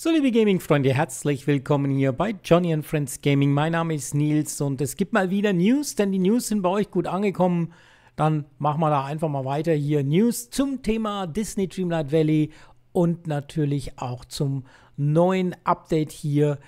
So, liebe Gaming-Freunde, herzlich willkommen hier bei Johnny and Friends Gaming. Mein Name ist Nils und es gibt mal wieder News, denn die News sind bei euch gut angekommen. Dann machen wir da einfach mal weiter hier. News zum Thema Disney Dreamlight Valley und natürlich auch zum neuen Update hier,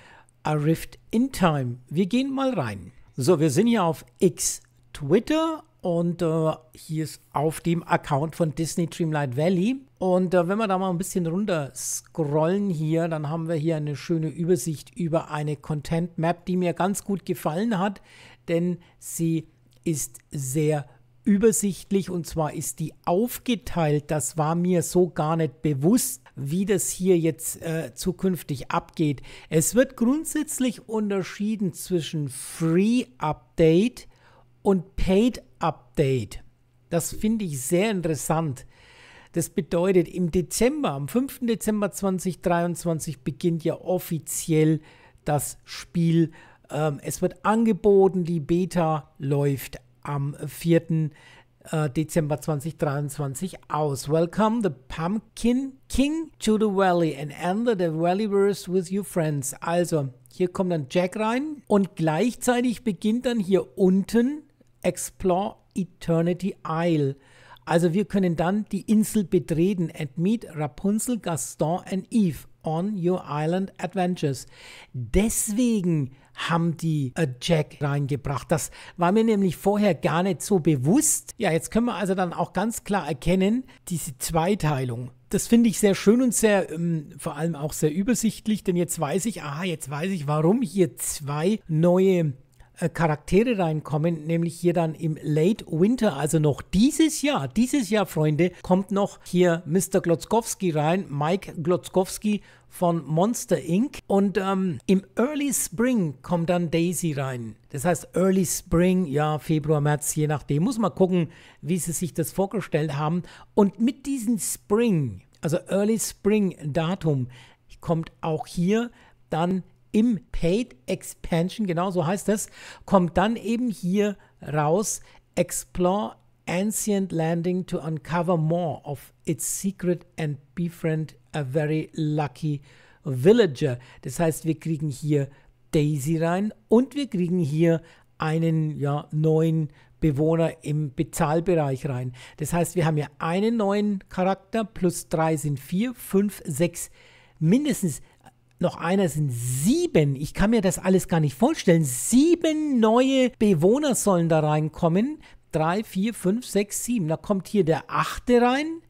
A Rift in Time. Wir gehen mal rein. So, wir sind hier auf X Twitter und äh, hier ist auf dem Account von Disney Dreamlight Valley. Und äh, wenn wir da mal ein bisschen runter scrollen hier, dann haben wir hier eine schöne Übersicht über eine Content Map, die mir ganz gut gefallen hat, denn sie ist sehr übersichtlich und zwar ist die aufgeteilt. Das war mir so gar nicht bewusst, wie das hier jetzt äh, zukünftig abgeht. Es wird grundsätzlich unterschieden zwischen Free Update und Paid Update. Das finde ich sehr interessant. Das bedeutet, im Dezember, am 5. Dezember 2023 beginnt ja offiziell das Spiel. Ähm, es wird angeboten, die Beta läuft am 4. Äh, Dezember 2023 aus. Welcome the Pumpkin King to the Valley and enter the Valleyverse with your friends. Also, hier kommt dann Jack rein und gleichzeitig beginnt dann hier unten Explore Eternity Isle. Also wir können dann die Insel betreten and meet Rapunzel, Gaston and Eve on Your Island Adventures. Deswegen haben die Jack reingebracht. Das war mir nämlich vorher gar nicht so bewusst. Ja, jetzt können wir also dann auch ganz klar erkennen, diese Zweiteilung. Das finde ich sehr schön und sehr, ähm, vor allem auch sehr übersichtlich, denn jetzt weiß ich, aha, jetzt weiß ich, warum hier zwei neue äh, Charaktere reinkommen, nämlich hier dann im Late Winter, also noch dieses Jahr, dieses Jahr, Freunde, kommt noch hier Mr. Glotzkowski rein, Mike Glotzkowski von Monster Inc. Und ähm, im Early Spring kommt dann Daisy rein. Das heißt Early Spring, ja, Februar, März, je nachdem. Muss man gucken, wie sie sich das vorgestellt haben. Und mit diesem Spring, also Early Spring Datum, kommt auch hier dann im Paid Expansion, genau so heißt es, kommt dann eben hier raus Explore Ancient Landing to uncover more of its secret and befriend a very lucky villager. Das heißt, wir kriegen hier Daisy rein und wir kriegen hier einen ja, neuen Bewohner im Bezahlbereich rein. Das heißt, wir haben ja einen neuen Charakter, plus drei sind vier, fünf, sechs, mindestens noch einer, sind sieben. Ich kann mir das alles gar nicht vorstellen. Sieben neue Bewohner sollen da reinkommen. Drei, vier, fünf, sechs, sieben. Da kommt hier der achte rein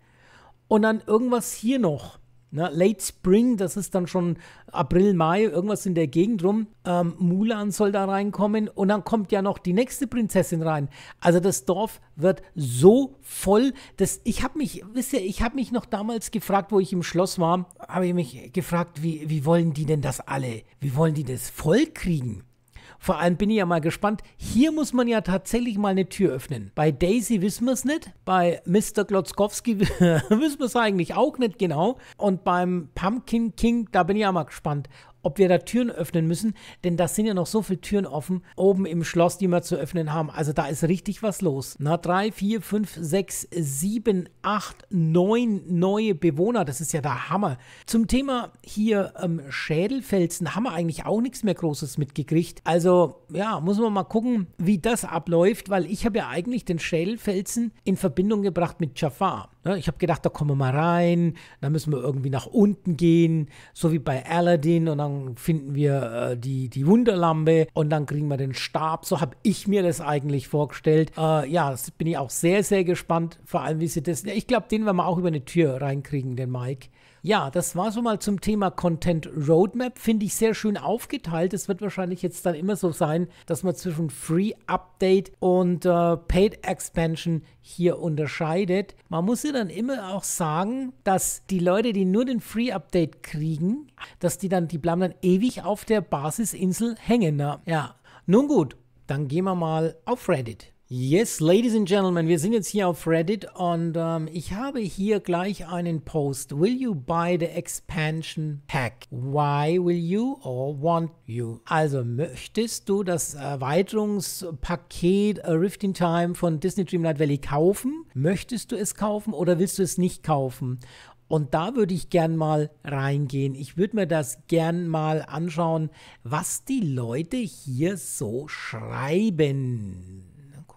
und dann irgendwas hier noch. Ne? Late Spring, das ist dann schon April, Mai, irgendwas in der Gegend rum. Ähm, Mulan soll da reinkommen und dann kommt ja noch die nächste Prinzessin rein. Also das Dorf wird so voll, dass ich habe mich, wisst ihr, ich habe mich noch damals gefragt, wo ich im Schloss war, habe ich mich gefragt, wie, wie wollen die denn das alle? Wie wollen die das voll kriegen? Vor allem bin ich ja mal gespannt. Hier muss man ja tatsächlich mal eine Tür öffnen. Bei Daisy wissen wir es nicht. Bei Mr. Glotzkowski wissen wir es eigentlich auch nicht genau. Und beim Pumpkin King, da bin ich ja mal gespannt, ob wir da Türen öffnen müssen, denn da sind ja noch so viele Türen offen oben im Schloss, die wir zu öffnen haben. Also da ist richtig was los. Na, drei, vier, fünf, sechs, sieben, acht, neun neue Bewohner. Das ist ja der Hammer. Zum Thema hier ähm, Schädelfelsen haben wir eigentlich auch nichts mehr Großes mitgekriegt. Also ja, muss man mal gucken, wie das abläuft, weil ich habe ja eigentlich den Schädelfelsen in Verbindung gebracht mit Jafar. Ne, ich habe gedacht, da kommen wir mal rein, da müssen wir irgendwie nach unten gehen, so wie bei Aladdin und dann finden wir äh, die, die Wunderlampe und dann kriegen wir den Stab. So habe ich mir das eigentlich vorgestellt. Äh, ja, das bin ich auch sehr, sehr gespannt, vor allem wie sie das. Ich glaube, den werden wir auch über eine Tür reinkriegen, den Mike. Ja, das war so mal zum Thema Content Roadmap. Finde ich sehr schön aufgeteilt. Es wird wahrscheinlich jetzt dann immer so sein, dass man zwischen Free Update und äh, Paid Expansion hier unterscheidet. Man muss ja dann immer auch sagen, dass die Leute, die nur den Free Update kriegen, dass die dann, die bleiben dann ewig auf der Basisinsel hängen. Ne? Ja, nun gut, dann gehen wir mal auf Reddit. Yes, ladies and gentlemen, wir sind jetzt hier auf Reddit und ähm, ich habe hier gleich einen Post. Will you buy the expansion pack? Why will you or want you? Also möchtest du das Erweiterungspaket A äh, Rift in Time von Disney Dreamlight Valley kaufen? Möchtest du es kaufen oder willst du es nicht kaufen? Und da würde ich gern mal reingehen. Ich würde mir das gern mal anschauen, was die Leute hier so schreiben.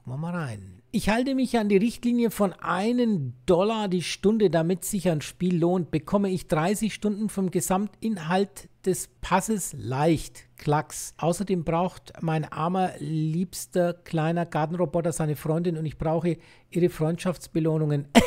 Gucken wir mal rein. Ich halte mich an die Richtlinie von 1 Dollar die Stunde, damit sich ein Spiel lohnt. Bekomme ich 30 Stunden vom Gesamtinhalt des Passes leicht. Klacks. Außerdem braucht mein armer, liebster, kleiner Gartenroboter seine Freundin und ich brauche ihre Freundschaftsbelohnungen.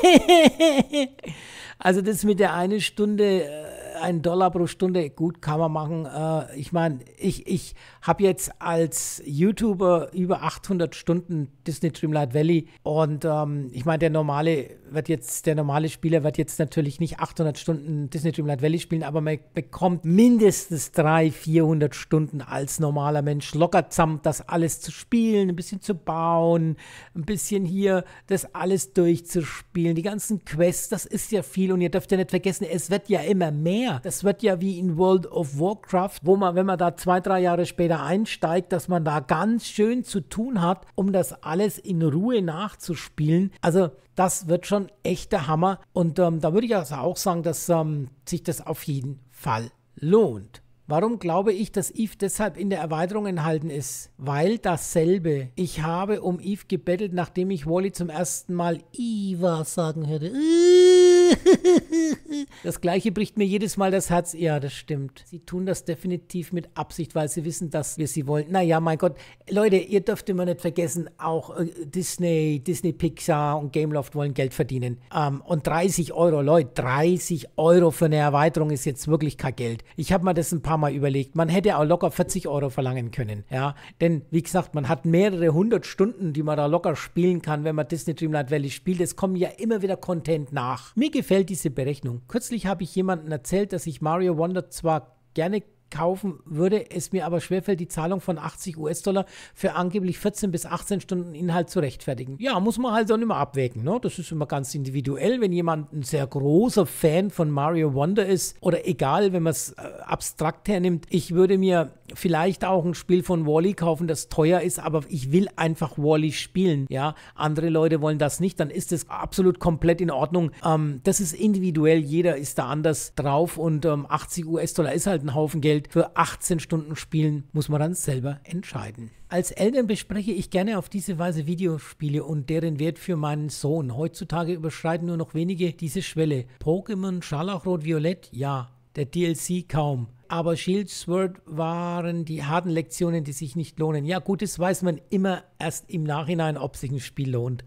also das mit der eine Stunde äh, ein Dollar pro Stunde, gut, kann man machen. Äh, ich meine, ich, ich habe jetzt als YouTuber über 800 Stunden Disney Dreamlight Valley und ähm, ich meine, der normale wird jetzt, der normale Spieler wird jetzt natürlich nicht 800 Stunden Disney Dreamlight Valley spielen, aber man bekommt mindestens 300, 400 Stunden als normaler Mensch locker zusammen, das alles zu spielen, ein bisschen zu bauen, ein bisschen hier das alles durchzuspielen, die ganzen Quests, das ist ja viel und ihr dürft ja nicht vergessen, es wird ja immer mehr mehr. Das wird ja wie in World of Warcraft, wo man, wenn man da zwei, drei Jahre später einsteigt, dass man da ganz schön zu tun hat, um das alles in Ruhe nachzuspielen. Also das wird schon echt der Hammer. Und ähm, da würde ich also auch sagen, dass ähm, sich das auf jeden Fall lohnt. Warum glaube ich, dass Eve deshalb in der Erweiterung enthalten ist? Weil dasselbe. Ich habe um Eve gebettelt, nachdem ich Wally zum ersten Mal Eva sagen hörte. Iii das gleiche bricht mir jedes Mal das Herz. Ja, das stimmt. Sie tun das definitiv mit Absicht, weil sie wissen, dass wir sie wollen. Naja, mein Gott. Leute, ihr dürft immer nicht vergessen, auch äh, Disney, Disney Pixar und Gameloft wollen Geld verdienen. Ähm, und 30 Euro, Leute, 30 Euro für eine Erweiterung ist jetzt wirklich kein Geld. Ich habe mir das ein paar Mal überlegt. Man hätte auch locker 40 Euro verlangen können. Ja, denn wie gesagt, man hat mehrere hundert Stunden, die man da locker spielen kann, wenn man Disney Dreamlight Valley spielt. Es kommen ja immer wieder Content nach. Mir gefällt diese Berechnung. Kürzlich habe ich jemandem erzählt, dass ich Mario Wonder zwar gerne kaufen würde, es mir aber schwerfällt, die Zahlung von 80 US-Dollar für angeblich 14 bis 18 Stunden Inhalt zu rechtfertigen. Ja, muss man halt dann immer abwägen. Ne? Das ist immer ganz individuell. Wenn jemand ein sehr großer Fan von Mario Wonder ist oder egal, wenn man es äh, abstrakt hernimmt, ich würde mir vielleicht auch ein Spiel von Wally -E kaufen, das teuer ist, aber ich will einfach Wally -E spielen. Ja, andere Leute wollen das nicht, dann ist das absolut komplett in Ordnung. Ähm, das ist individuell, jeder ist da anders drauf und ähm, 80 US-Dollar ist halt ein Haufen Geld. Geld für 18 Stunden spielen, muss man dann selber entscheiden. Als Eltern bespreche ich gerne auf diese Weise Videospiele und deren Wert für meinen Sohn. Heutzutage überschreiten nur noch wenige diese Schwelle. Pokémon Scharlachrot Violett, ja. Der DLC kaum. Aber Shield Sword waren die harten Lektionen, die sich nicht lohnen. Ja, gut, das weiß man immer erst im Nachhinein, ob sich ein Spiel lohnt.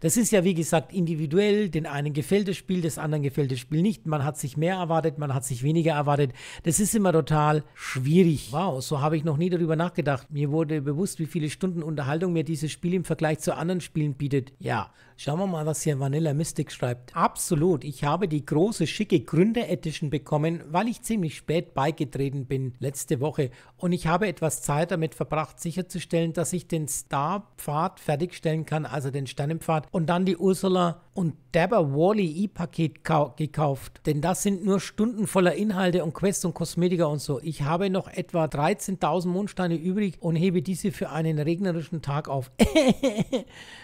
Das ist ja, wie gesagt, individuell. Den einen gefällt das Spiel, des anderen gefällt das Spiel nicht. Man hat sich mehr erwartet, man hat sich weniger erwartet. Das ist immer total schwierig. Wow, so habe ich noch nie darüber nachgedacht. Mir wurde bewusst, wie viele Stunden Unterhaltung mir dieses Spiel im Vergleich zu anderen Spielen bietet. Ja, schauen wir mal, was hier Vanilla Mystic schreibt. Absolut, ich habe die große, schicke Gründer Edition bekommen, weil ich ziemlich spät beigetreten bin letzte Woche und ich habe etwas Zeit damit verbracht, sicherzustellen, dass ich den Star-Pfad fertigstellen kann, also den Sternenpfad Kreuzfahrt und dann die Ursula und Dabber Wally E-Paket gekauft, denn das sind nur Stunden voller Inhalte und Quests und Kosmetika und so. Ich habe noch etwa 13.000 Mondsteine übrig und hebe diese für einen regnerischen Tag auf.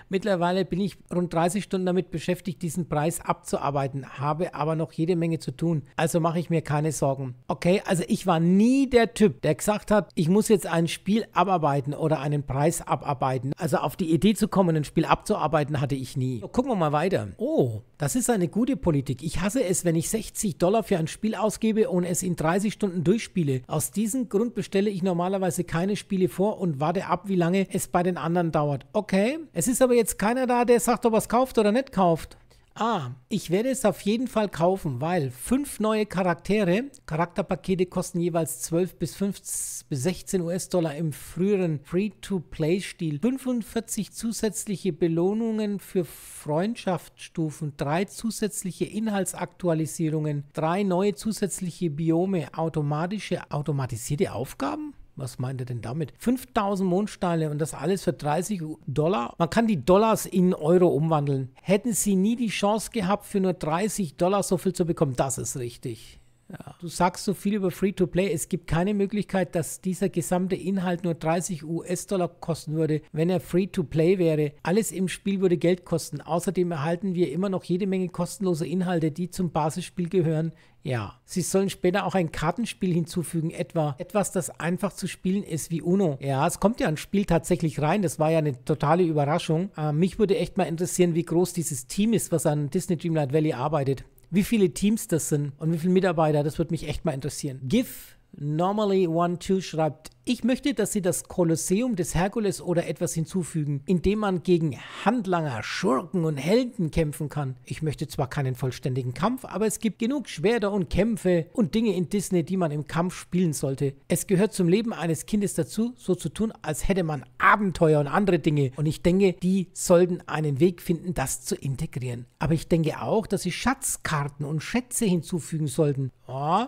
Mittlerweile bin ich rund 30 Stunden damit beschäftigt, diesen Preis abzuarbeiten, habe aber noch jede Menge zu tun. Also mache ich mir keine Sorgen. Okay, also ich war nie der Typ, der gesagt hat, ich muss jetzt ein Spiel abarbeiten oder einen Preis abarbeiten. Also auf die Idee zu kommen, ein Spiel abzuarbeiten, hatte ich nie. So, gucken wir mal weiter. 4. Oh, das ist eine gute Politik. Ich hasse es, wenn ich 60 Dollar für ein Spiel ausgebe und es in 30 Stunden durchspiele. Aus diesem Grund bestelle ich normalerweise keine Spiele vor und warte ab, wie lange es bei den anderen dauert. Okay, es ist aber jetzt keiner da, der sagt, ob er es kauft oder nicht kauft. Ah, ich werde es auf jeden Fall kaufen, weil fünf neue Charaktere, Charakterpakete kosten jeweils 12 bis, 15, bis 16 US-Dollar im früheren Free-to-Play-Stil, 45 zusätzliche Belohnungen für Freundschaftsstufen, drei zusätzliche Inhaltsaktualisierungen, drei neue zusätzliche Biome, automatische, automatisierte Aufgaben? Was meint er denn damit? 5000 Mondsteine und das alles für 30 Dollar? Man kann die Dollars in Euro umwandeln. Hätten Sie nie die Chance gehabt, für nur 30 Dollar so viel zu bekommen? Das ist richtig. Ja. Du sagst so viel über Free-to-Play. Es gibt keine Möglichkeit, dass dieser gesamte Inhalt nur 30 US-Dollar kosten würde, wenn er Free-to-Play wäre. Alles im Spiel würde Geld kosten. Außerdem erhalten wir immer noch jede Menge kostenloser Inhalte, die zum Basisspiel gehören. Ja, sie sollen später auch ein Kartenspiel hinzufügen, etwa etwas, das einfach zu spielen ist wie Uno. Ja, es kommt ja ein Spiel tatsächlich rein, das war ja eine totale Überraschung. Äh, mich würde echt mal interessieren, wie groß dieses Team ist, was an Disney Dreamlight Valley arbeitet wie viele Teams das sind und wie viele Mitarbeiter, das würde mich echt mal interessieren. GIF Normally12 schreibt, ich möchte, dass Sie das Kolosseum des Herkules oder etwas hinzufügen, indem man gegen Handlanger, Schurken und Helden kämpfen kann. Ich möchte zwar keinen vollständigen Kampf, aber es gibt genug Schwerter und Kämpfe und Dinge in Disney, die man im Kampf spielen sollte. Es gehört zum Leben eines Kindes dazu, so zu tun, als hätte man Abenteuer und andere Dinge. Und ich denke, die sollten einen Weg finden, das zu integrieren. Aber ich denke auch, dass sie Schatzkarten und Schätze hinzufügen sollten. Oh,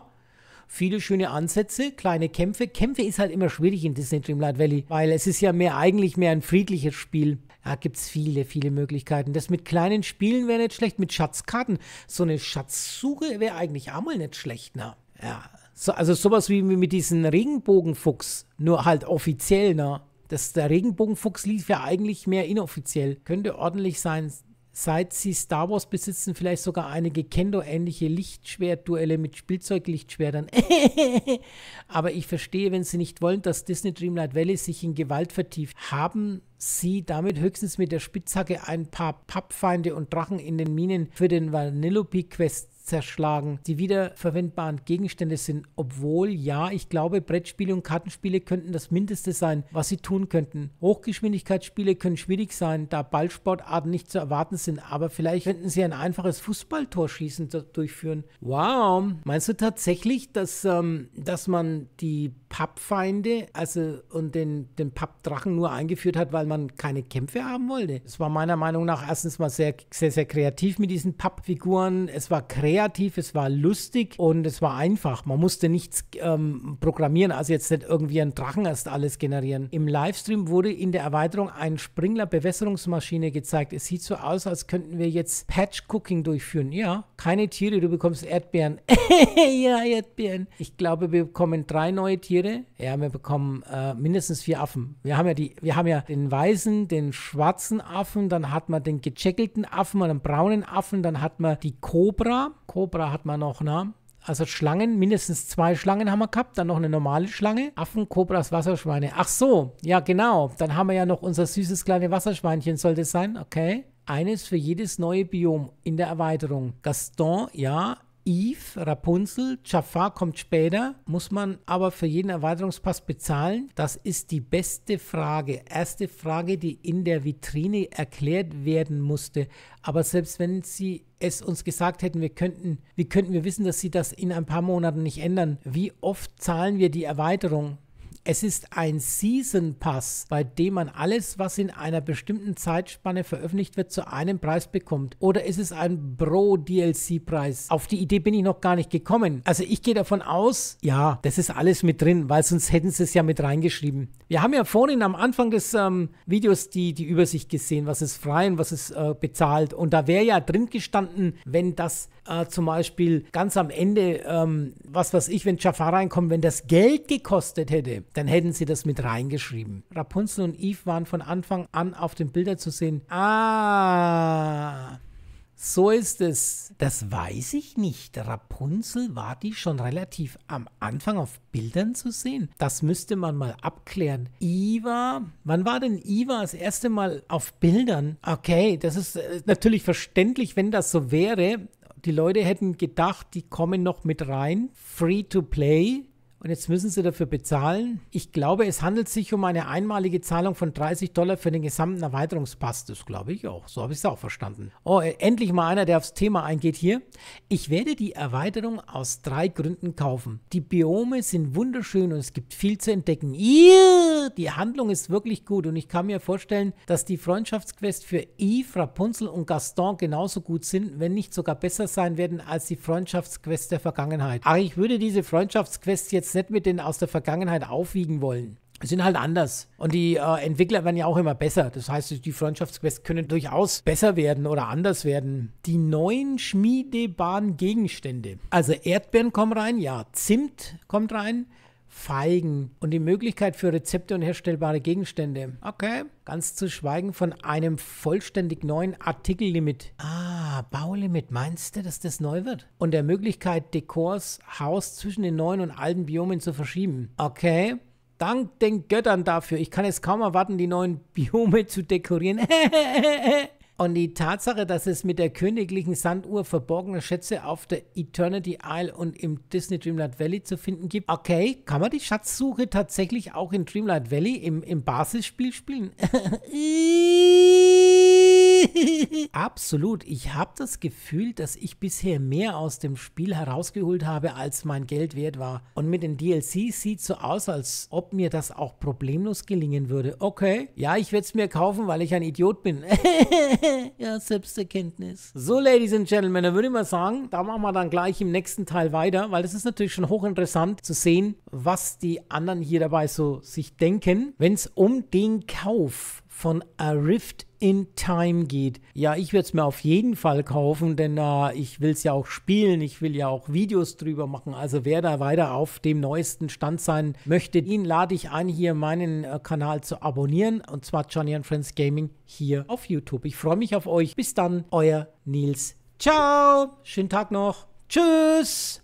viele schöne Ansätze, kleine Kämpfe. Kämpfe ist halt immer schwierig in Disney Dreamlight Valley, weil es ist ja mehr eigentlich mehr ein friedliches Spiel. Da gibt es viele, viele Möglichkeiten. Das mit kleinen Spielen wäre nicht schlecht, mit Schatzkarten. So eine Schatzsuche wäre eigentlich auch mal nicht schlecht, ne? Ja. So, also sowas wie mit diesem Regenbogenfuchs, nur halt offiziell, ne? Das, der Regenbogenfuchs lief ja eigentlich mehr inoffiziell. Könnte ordentlich sein seit sie Star Wars besitzen, vielleicht sogar einige Kendo-ähnliche Lichtschwert-Duelle mit Spielzeuglichtschwertern. Aber ich verstehe, wenn sie nicht wollen, dass Disney Dreamlight Valley sich in Gewalt vertieft, haben sie damit höchstens mit der Spitzhacke ein paar Pappfeinde und Drachen in den Minen für den vanillopi Quest zerschlagen. Die wiederverwendbaren Gegenstände sind, obwohl ja, ich glaube, Brettspiele und Kartenspiele könnten das Mindeste sein, was sie tun könnten. Hochgeschwindigkeitsspiele können schwierig sein, da Ballsportarten nicht zu erwarten sind, aber vielleicht könnten sie ein einfaches Fußballtorschießen durchführen. Wow, meinst du tatsächlich, dass, ähm, dass man die Pappfeinde also, und den, den Pappdrachen nur eingeführt hat, weil man keine Kämpfe haben wollte. Es war meiner Meinung nach erstens mal sehr, sehr, sehr kreativ mit diesen Pappfiguren. Es war kreativ, es war lustig und es war einfach. Man musste nichts ähm, programmieren, also jetzt nicht irgendwie einen Drachen erst alles generieren. Im Livestream wurde in der Erweiterung ein Springler-Bewässerungsmaschine gezeigt. Es sieht so aus, als könnten wir jetzt Patch-Cooking durchführen. Ja, keine Tiere, du bekommst Erdbeeren. ja, Erdbeeren. Ich glaube, wir bekommen drei neue Tiere rede, ja, wir bekommen äh, mindestens vier Affen. Wir haben ja die, wir haben ja den weißen, den schwarzen Affen, dann hat man den gecheckelten Affen, einen braunen Affen, dann hat man die Cobra. Cobra hat man noch, ne? Also Schlangen, mindestens zwei Schlangen haben wir gehabt, dann noch eine normale Schlange. Affen, Kobras, Wasserschweine. Ach so, ja genau. Dann haben wir ja noch unser süßes kleine Wasserschweinchen, sollte es sein. Okay. Eines für jedes neue Biom in der Erweiterung. Gaston, ja, Eve, Rapunzel, Jafar kommt später, muss man aber für jeden Erweiterungspass bezahlen? Das ist die beste Frage. Erste Frage, die in der Vitrine erklärt werden musste. Aber selbst wenn sie es uns gesagt hätten, wir könnten, wie könnten wir wissen, dass sie das in ein paar Monaten nicht ändern? Wie oft zahlen wir die Erweiterung? Es ist ein Season Pass, bei dem man alles, was in einer bestimmten Zeitspanne veröffentlicht wird, zu einem Preis bekommt. Oder ist es ein Pro-DLC-Preis? Auf die Idee bin ich noch gar nicht gekommen. Also ich gehe davon aus, ja, das ist alles mit drin, weil sonst hätten sie es ja mit reingeschrieben. Wir haben ja vorhin am Anfang des ähm, Videos die, die Übersicht gesehen, was ist frei und was ist äh, bezahlt. Und da wäre ja drin gestanden, wenn das äh, zum Beispiel ganz am Ende, ähm, was weiß ich, wenn Jafar reinkommt, wenn das Geld gekostet hätte, dann hätten sie das mit reingeschrieben. Rapunzel und Eve waren von Anfang an auf den Bildern zu sehen. Ah. So ist es. Das weiß ich nicht. Rapunzel war die schon relativ am Anfang auf Bildern zu sehen. Das müsste man mal abklären. Iva, wann war denn Iva das erste Mal auf Bildern? Okay, das ist äh, natürlich verständlich, wenn das so wäre. Die Leute hätten gedacht, die kommen noch mit rein. Free to play und jetzt müssen sie dafür bezahlen. Ich glaube, es handelt sich um eine einmalige Zahlung von 30 Dollar für den gesamten Erweiterungspass. Das glaube ich auch. So habe ich es auch verstanden. Oh, äh, endlich mal einer, der aufs Thema eingeht hier. Ich werde die Erweiterung aus drei Gründen kaufen. Die Biome sind wunderschön und es gibt viel zu entdecken. Iuh, die Handlung ist wirklich gut und ich kann mir vorstellen, dass die Freundschaftsquests für Yves, Rapunzel und Gaston genauso gut sind, wenn nicht sogar besser sein werden als die Freundschaftsquests der Vergangenheit. Ach, ich würde diese Freundschaftsquests jetzt jetzt nicht mit denen aus der Vergangenheit aufwiegen wollen. sind halt anders. Und die äh, Entwickler werden ja auch immer besser. Das heißt, die Freundschaftsquests können durchaus besser werden oder anders werden. Die neuen schmiedebaren Gegenstände. Also Erdbeeren kommen rein, ja. Zimt kommt rein. Feigen und die Möglichkeit für Rezepte und herstellbare Gegenstände. Okay. Ganz zu schweigen von einem vollständig neuen Artikellimit. Ah, Baulimit. Meinst du, dass das neu wird? Und der Möglichkeit, Dekors, Haus zwischen den neuen und alten Biomen zu verschieben. Okay. Dank den Göttern dafür. Ich kann es kaum erwarten, die neuen Biome zu dekorieren. Und die Tatsache, dass es mit der königlichen Sanduhr verborgene Schätze auf der Eternity Isle und im Disney Dreamlight Valley zu finden gibt. Okay, kann man die Schatzsuche tatsächlich auch in Dreamlight Valley im, im Basisspiel spielen? Absolut. Ich habe das Gefühl, dass ich bisher mehr aus dem Spiel herausgeholt habe, als mein Geld wert war. Und mit den DLC sieht so aus, als ob mir das auch problemlos gelingen würde. Okay, ja, ich werde es mir kaufen, weil ich ein Idiot bin. ja, Selbsterkenntnis. So, Ladies and Gentlemen, dann würde ich mal sagen, da machen wir dann gleich im nächsten Teil weiter, weil das ist natürlich schon hochinteressant zu sehen, was die anderen hier dabei so sich denken, wenn es um den Kauf von A Rift in Time geht. Ja, ich würde es mir auf jeden Fall kaufen, denn äh, ich will es ja auch spielen, ich will ja auch Videos drüber machen. Also wer da weiter auf dem neuesten Stand sein möchte, ihn lade ich ein, hier meinen äh, Kanal zu abonnieren und zwar Johnny and Friends Gaming hier auf YouTube. Ich freue mich auf euch. Bis dann, euer Nils. Ciao, schönen Tag noch. Tschüss.